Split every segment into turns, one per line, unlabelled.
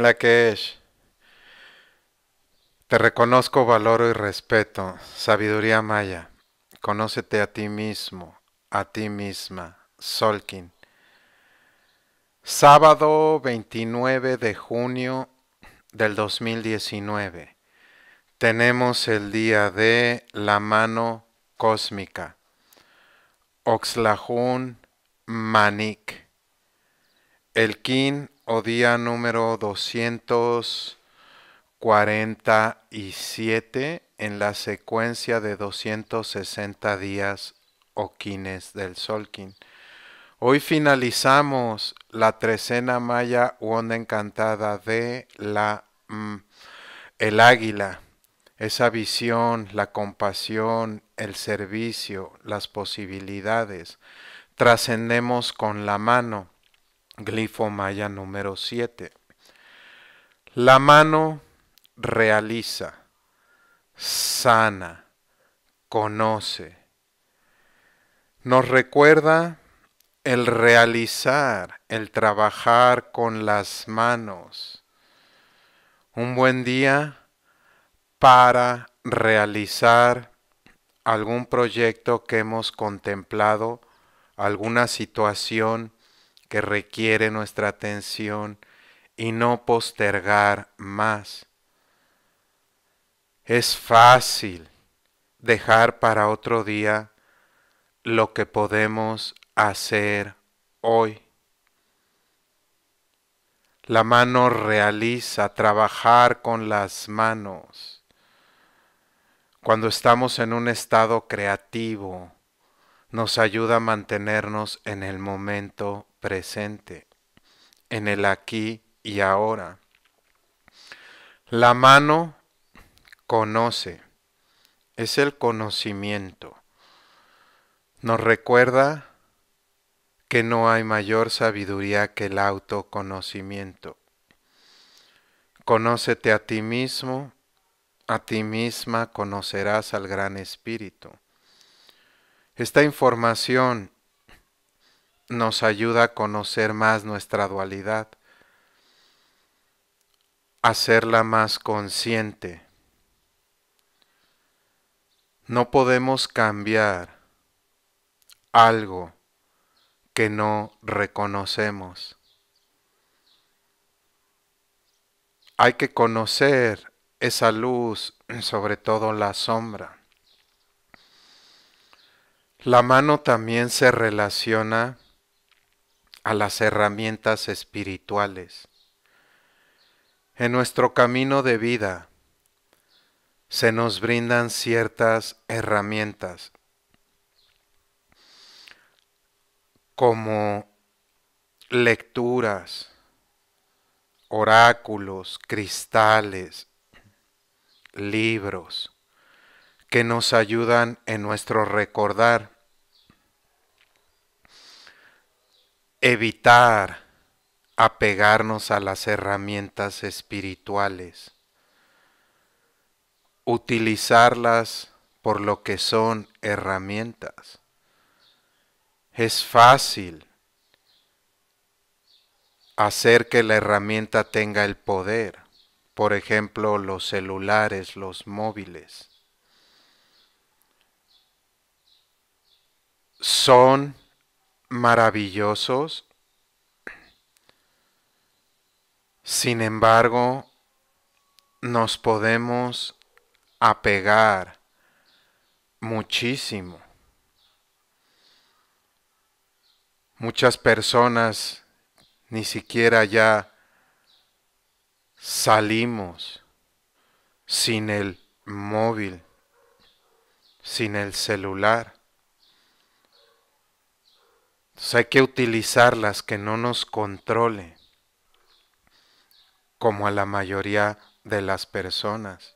la que es. Te reconozco, valoro y respeto, sabiduría maya. Conócete a ti mismo, a ti misma, Solkin. Sábado 29 de junio del 2019. Tenemos el día de la mano cósmica. Oxlajun Manik. El kin o día número 247 en la secuencia de 260 días o quines del Solkin. Hoy finalizamos la trecena maya u onda encantada de la mm, el águila, esa visión, la compasión, el servicio, las posibilidades. Trascendemos con la mano glifo maya número 7. La mano realiza, sana, conoce. Nos recuerda el realizar, el trabajar con las manos. Un buen día para realizar algún proyecto que hemos contemplado, alguna situación que requiere nuestra atención y no postergar más. Es fácil dejar para otro día lo que podemos hacer hoy. La mano realiza trabajar con las manos. Cuando estamos en un estado creativo, nos ayuda a mantenernos en el momento presente, en el aquí y ahora. La mano conoce, es el conocimiento. Nos recuerda que no hay mayor sabiduría que el autoconocimiento. Conócete a ti mismo, a ti misma conocerás al Gran Espíritu. Esta información nos ayuda a conocer más nuestra dualidad, hacerla más consciente. No podemos cambiar algo que no reconocemos. Hay que conocer esa luz, sobre todo la sombra. La mano también se relaciona a las herramientas espirituales. En nuestro camino de vida se nos brindan ciertas herramientas como lecturas, oráculos, cristales, libros, que nos ayudan en nuestro recordar evitar apegarnos a las herramientas espirituales, utilizarlas por lo que son herramientas. Es fácil hacer que la herramienta tenga el poder, por ejemplo los celulares, los móviles. Son maravillosos. Sin embargo, nos podemos apegar muchísimo. Muchas personas ni siquiera ya salimos sin el móvil, sin el celular. Entonces hay que utilizarlas, que no nos controle, como a la mayoría de las personas.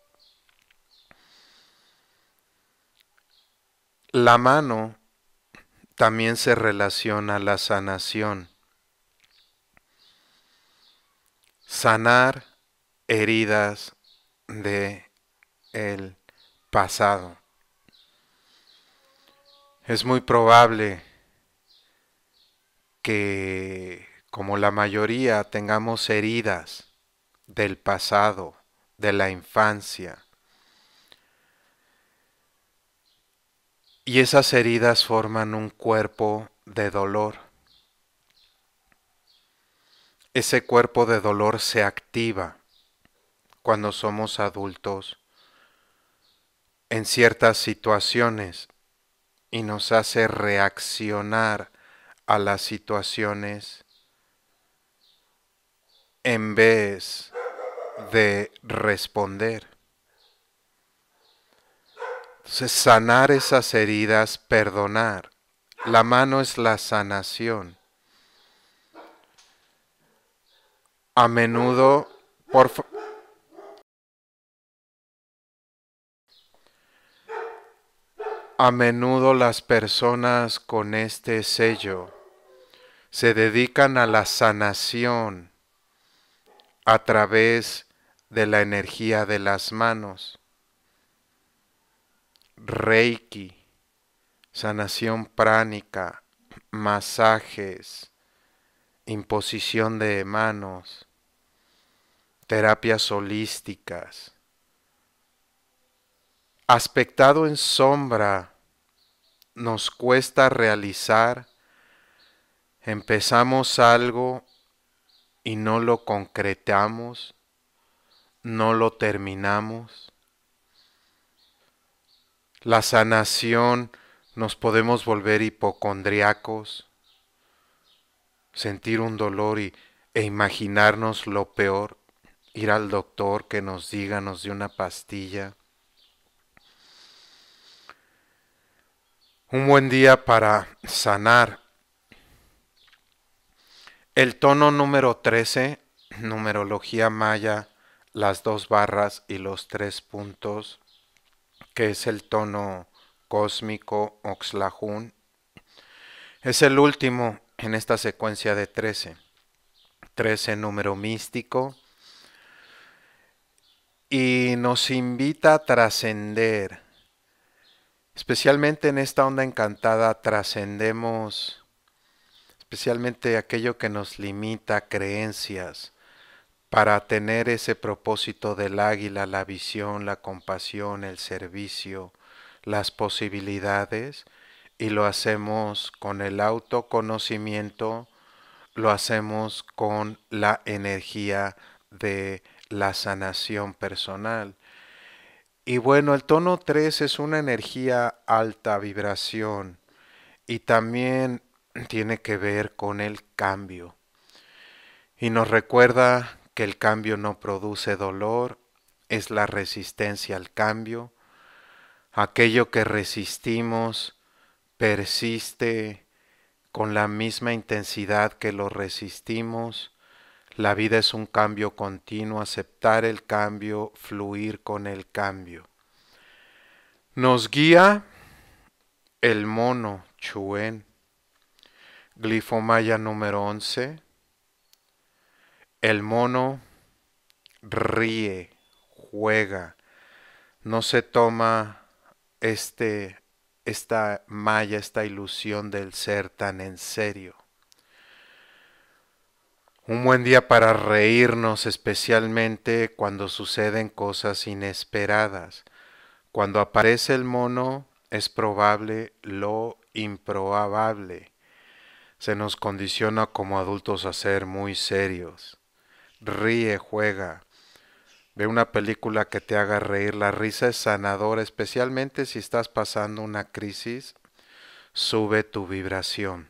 La mano también se relaciona a la sanación. Sanar heridas de el pasado. Es muy probable que, como la mayoría, tengamos heridas del pasado, de la infancia. Y esas heridas forman un cuerpo de dolor. Ese cuerpo de dolor se activa cuando somos adultos en ciertas situaciones y nos hace reaccionar a las situaciones en vez de responder. sanar esas heridas, perdonar. La mano es la sanación. A menudo, por A menudo las personas con este sello se dedican a la sanación a través de la energía de las manos. Reiki, sanación pránica, masajes, imposición de manos, terapias holísticas. Aspectado en sombra, nos cuesta realizar empezamos algo y no lo concretamos, no lo terminamos. La sanación nos podemos volver hipocondriacos, sentir un dolor y, e imaginarnos lo peor, ir al doctor que nos diga, nos dé una pastilla. Un buen día para sanar el tono número 13, numerología maya, las dos barras y los tres puntos, que es el tono cósmico Oxlajún, es el último en esta secuencia de 13. 13 número místico y nos invita a trascender. Especialmente en esta onda encantada trascendemos especialmente aquello que nos limita creencias, para tener ese propósito del águila, la visión, la compasión, el servicio, las posibilidades, y lo hacemos con el autoconocimiento, lo hacemos con la energía de la sanación personal. Y bueno, el tono 3 es una energía alta vibración y también tiene que ver con el cambio y nos recuerda que el cambio no produce dolor, es la resistencia al cambio. Aquello que resistimos persiste con la misma intensidad que lo resistimos. La vida es un cambio continuo, aceptar el cambio, fluir con el cambio. Nos guía el mono Chuen Glifomaya número 11. El mono ríe, juega, no se toma este, esta malla, esta ilusión del ser tan en serio. Un buen día para reírnos, especialmente cuando suceden cosas inesperadas. Cuando aparece el mono, es probable lo improbable. Se nos condiciona como adultos a ser muy serios. Ríe, juega. Ve una película que te haga reír. La risa es sanadora, especialmente si estás pasando una crisis. Sube tu vibración.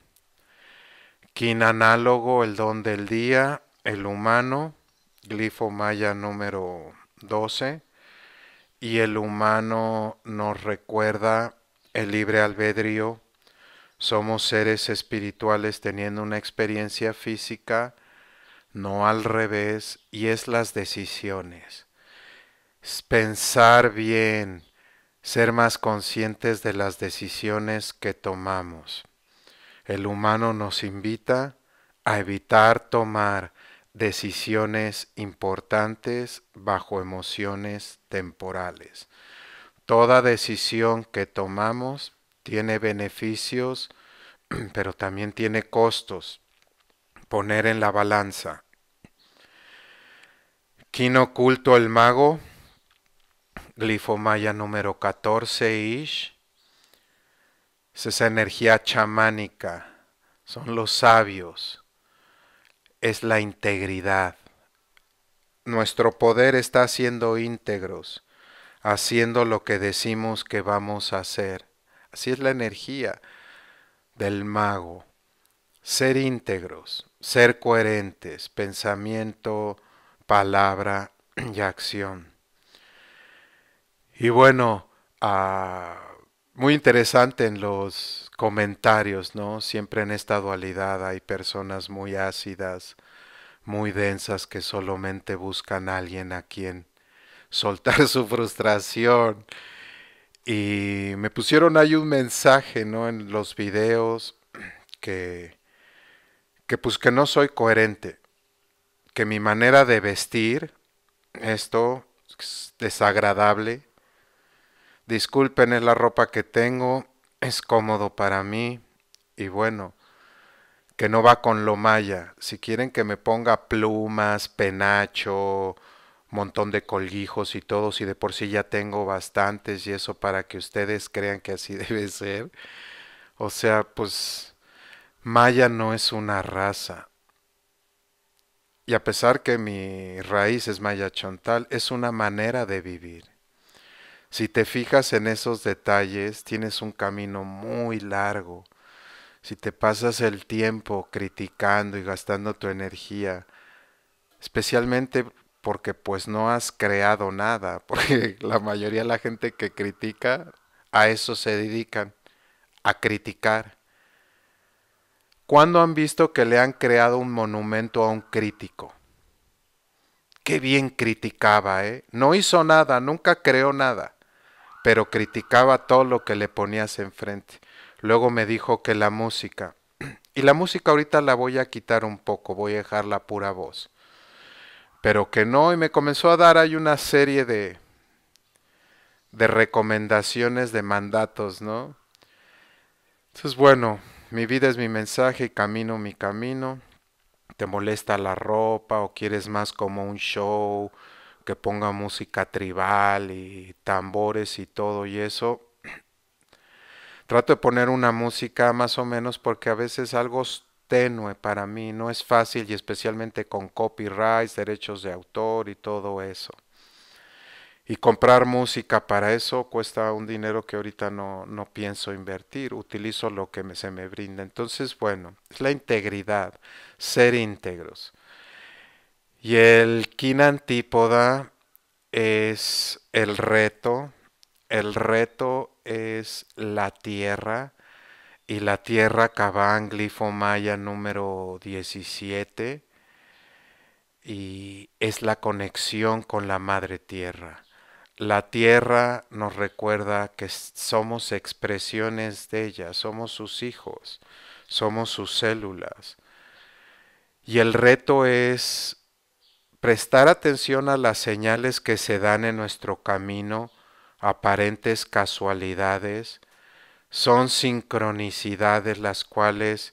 Quin análogo, el don del día, el humano, glifo maya número 12. Y el humano nos recuerda el libre albedrío somos seres espirituales teniendo una experiencia física, no al revés, y es las decisiones. Pensar bien, ser más conscientes de las decisiones que tomamos. El humano nos invita a evitar tomar decisiones importantes bajo emociones temporales. Toda decisión que tomamos tiene beneficios, pero también tiene costos. Poner en la balanza. Quino oculto el mago, glifomaya número 14 ish. Es esa energía chamánica, son los sabios, es la integridad. Nuestro poder está siendo íntegros, haciendo lo que decimos que vamos a hacer. Así es la energía del mago. Ser íntegros, ser coherentes, pensamiento, palabra y acción. Y bueno, ah, muy interesante en los comentarios, ¿no? Siempre en esta dualidad hay personas muy ácidas, muy densas que solamente buscan a alguien a quien soltar su frustración y me pusieron ahí un mensaje, ¿no? En los videos que, que pues que no soy coherente, que mi manera de vestir, esto es desagradable. Disculpen, es la ropa que tengo, es cómodo para mí y bueno, que no va con lo maya. Si quieren que me ponga plumas, penacho, montón de colguijos y todos y de por sí ya tengo bastantes y eso para que ustedes crean que así debe ser. O sea, pues Maya no es una raza. Y a pesar que mi raíz es Maya Chontal, es una manera de vivir. Si te fijas en esos detalles, tienes un camino muy largo. Si te pasas el tiempo criticando y gastando tu energía, especialmente porque pues no has creado nada, porque la mayoría de la gente que critica a eso se dedican, a criticar. ¿Cuándo han visto que le han creado un monumento a un crítico? Qué bien criticaba, ¿eh? No hizo nada, nunca creó nada, pero criticaba todo lo que le ponías enfrente. Luego me dijo que la música, y la música ahorita la voy a quitar un poco, voy a dejar la pura voz pero que no, y me comenzó a dar ahí una serie de, de recomendaciones, de mandatos, ¿no? Entonces, bueno, mi vida es mi mensaje y camino mi camino. Te molesta la ropa o quieres más como un show que ponga música tribal y tambores y todo y eso. Trato de poner una música más o menos porque a veces algo tenue para mí, no es fácil y especialmente con copyrights, derechos de autor y todo eso. Y comprar música para eso cuesta un dinero que ahorita no, pienso invertir, utilizo lo que se me brinda. Entonces, bueno, es la integridad, ser íntegros. Y el kin antípoda es el reto, el reto es la tierra, y la tierra Cabán, glifo maya número 17, y es la conexión con la madre tierra. La tierra nos recuerda que somos expresiones de ella, somos sus hijos, somos sus células. Y el reto es prestar atención a las señales que se dan en nuestro camino, aparentes casualidades, son sincronicidades las cuales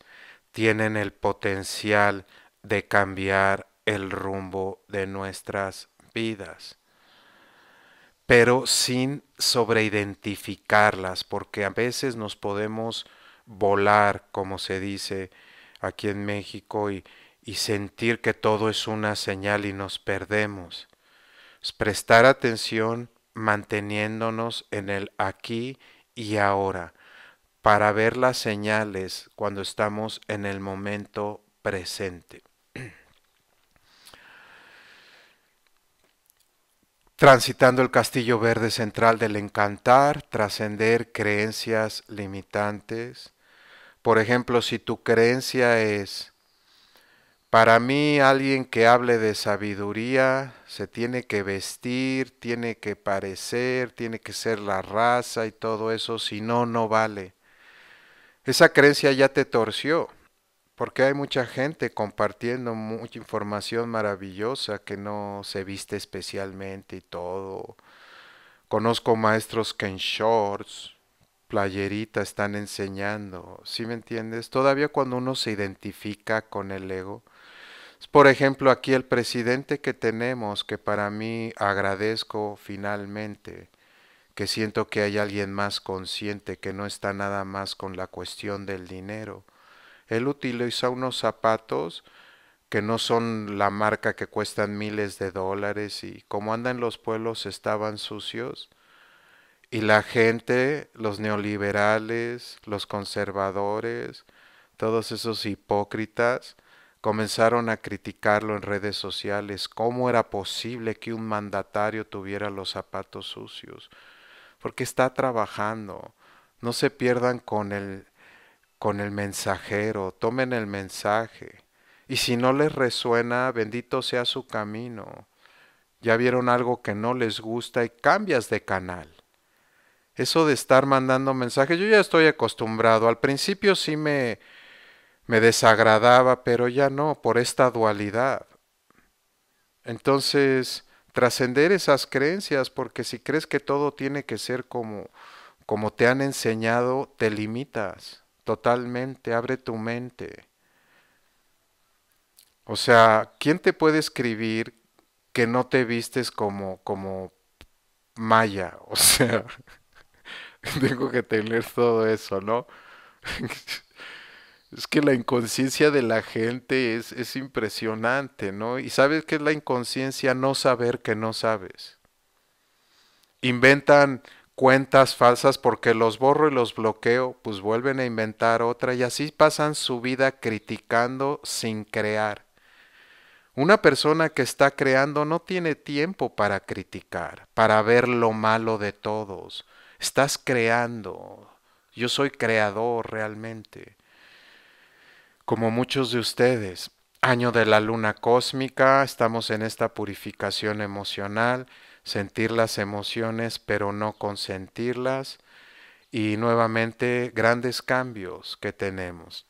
tienen el potencial de cambiar el rumbo de nuestras vidas, pero sin sobreidentificarlas, porque a veces nos podemos volar, como se dice aquí en México, y, y sentir que todo es una señal y nos perdemos. prestar atención manteniéndonos en el aquí y ahora para ver las señales cuando estamos en el momento presente. Transitando el castillo verde central del encantar, trascender creencias limitantes. Por ejemplo, si tu creencia es, para mí alguien que hable de sabiduría se tiene que vestir, tiene que parecer, tiene que ser la raza y todo eso, si no, no vale esa creencia ya te torció, porque hay mucha gente compartiendo mucha información maravillosa que no se viste especialmente y todo. Conozco maestros que en shorts, playerita están enseñando, ¿sí me entiendes? Todavía cuando uno se identifica con el ego. Por ejemplo, aquí el presidente que tenemos, que para mí agradezco finalmente, que siento que hay alguien más consciente que no está nada más con la cuestión del dinero. Él utiliza unos zapatos que no son la marca que cuestan miles de dólares y como andan los pueblos estaban sucios y la gente, los neoliberales, los conservadores, todos esos hipócritas comenzaron a criticarlo en redes sociales. ¿Cómo era posible que un mandatario tuviera los zapatos sucios? porque está trabajando. No se pierdan con el, con el mensajero, tomen el mensaje. Y si no les resuena, bendito sea su camino. Ya vieron algo que no les gusta y cambias de canal. Eso de estar mandando mensajes, yo ya estoy acostumbrado. Al principio sí me, me desagradaba, pero ya no, por esta dualidad. Entonces, trascender esas creencias, porque si crees que todo tiene que ser como, como te han enseñado, te limitas totalmente, abre tu mente. O sea, ¿quién te puede escribir que no te vistes como, como maya? O sea, tengo que tener todo eso, ¿no? Es que la inconsciencia de la gente es, es impresionante, ¿no? Y sabes qué es la inconsciencia, no saber que no sabes. Inventan cuentas falsas porque los borro y los bloqueo, pues vuelven a inventar otra y así pasan su vida criticando sin crear. Una persona que está creando no tiene tiempo para criticar, para ver lo malo de todos. Estás creando. Yo soy creador realmente como muchos de ustedes. Año de la luna cósmica, estamos en esta purificación emocional, sentir las emociones pero no consentirlas y nuevamente grandes cambios que tenemos.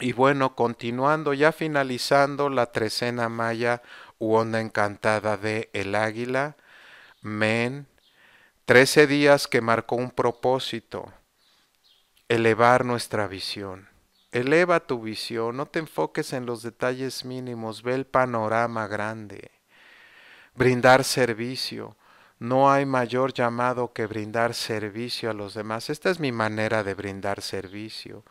Y bueno, continuando, ya finalizando la trecena maya u onda encantada de El Águila, Men, trece días que marcó un propósito, elevar nuestra visión. Eleva tu visión, no te enfoques en los detalles mínimos, ve el panorama grande. Brindar servicio. No hay mayor llamado que brindar servicio a los demás. Esta es mi manera de brindar servicio.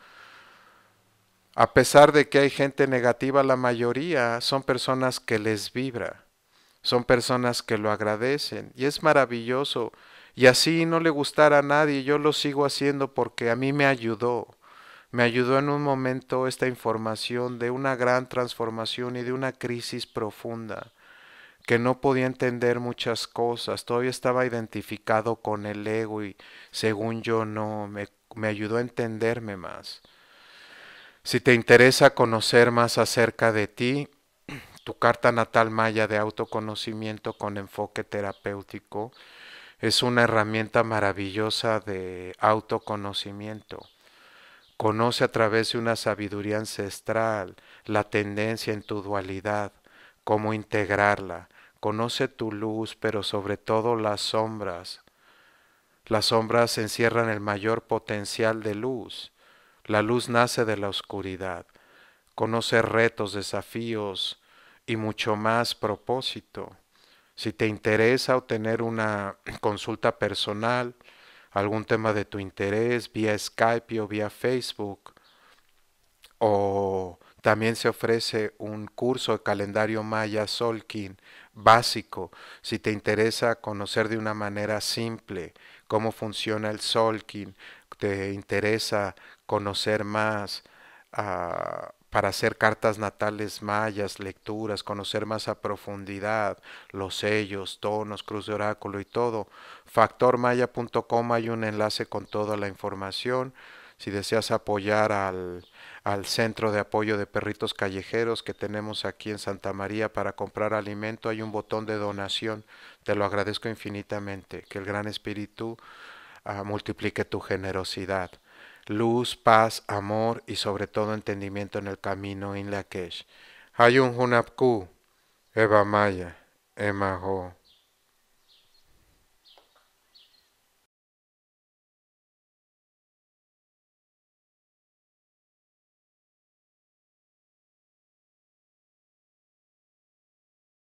A pesar de que hay gente negativa, la mayoría son personas que les vibra, son personas que lo agradecen y es maravilloso. Y así no le gustará a nadie, yo lo sigo haciendo porque a mí me ayudó. Me ayudó en un momento esta información de una gran transformación y de una crisis profunda, que no podía entender muchas cosas, todavía estaba identificado con el ego y según yo no, me, ayudó a entenderme más. Si te interesa conocer más acerca de ti, tu carta natal maya de autoconocimiento con enfoque terapéutico es una herramienta maravillosa de autoconocimiento. Conoce a través de una sabiduría ancestral la tendencia en tu dualidad, cómo integrarla. Conoce tu luz, pero sobre todo las sombras. Las sombras encierran el mayor potencial de luz. La luz nace de la oscuridad. Conoce retos, desafíos y mucho más propósito. Si te interesa obtener una consulta personal, algún tema de tu interés vía Skype o vía Facebook. O también se ofrece un curso de calendario Maya Solkin básico, si te interesa conocer de una manera simple cómo funciona el Solkin, te interesa conocer más a ah, para hacer cartas natales mayas, lecturas, conocer más a profundidad los sellos, tonos, cruz de oráculo y todo. Factormaya.com hay un enlace con toda la información. Si deseas apoyar al, centro de apoyo de perritos callejeros que tenemos aquí en Santa María para comprar alimento, hay un botón de donación. Te lo agradezco infinitamente. Que el Gran Espíritu ah, multiplique tu generosidad luz, paz, amor y sobre todo entendimiento en el camino en Kesh. Hayun Hunapku, Eva Maya, emajo.